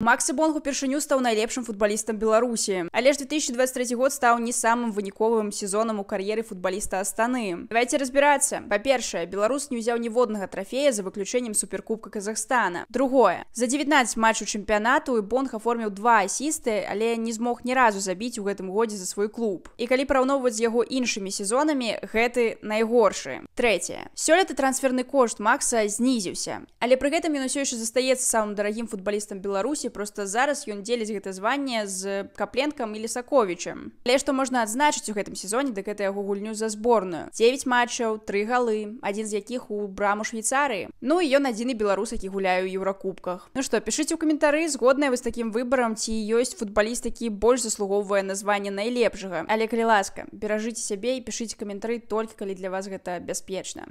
Макси Бонг упершыню стаў найлепшым футбалістам беларусі але ж 2023 год стаў не самым выніковым сезонам у кар'еры футбаліста астаны давайте разбираться па-першае беларус не ўзяў ніводнага трофея за выключэннем суперкубка Казахстана другое за 19 матчу чэмпіянату і бонг аформіў два асісты але не змог ні разу забіць у гэтым годзе за свой клуб і калі параўноўваць з яго іншымі сезонамі гэты найгоршы третье сёлета трансферны кошт макса знізіўся але пры гэтым ён усё яшчэ застаецца самым дарагім футбалістам беларусі інстытуце проста зараз ён дзеліць гэта званне з капленкам і лесаковічам але што можна адзначыць у гэтым сезоне дык гэта яго гульню за зборную 9 матчаў тры галы адзін з якіх у браму швейцарыі ну і ён адзіны беларус які гуляю еўракубках ну што пішыце у каментары згодная вы з такім выбарам ці ёсць футбаліст які больш заслугоўвае название найлепшага але калі ласка беражыце сябе і пішыце каментары толькі калі для вас гэта бяспечна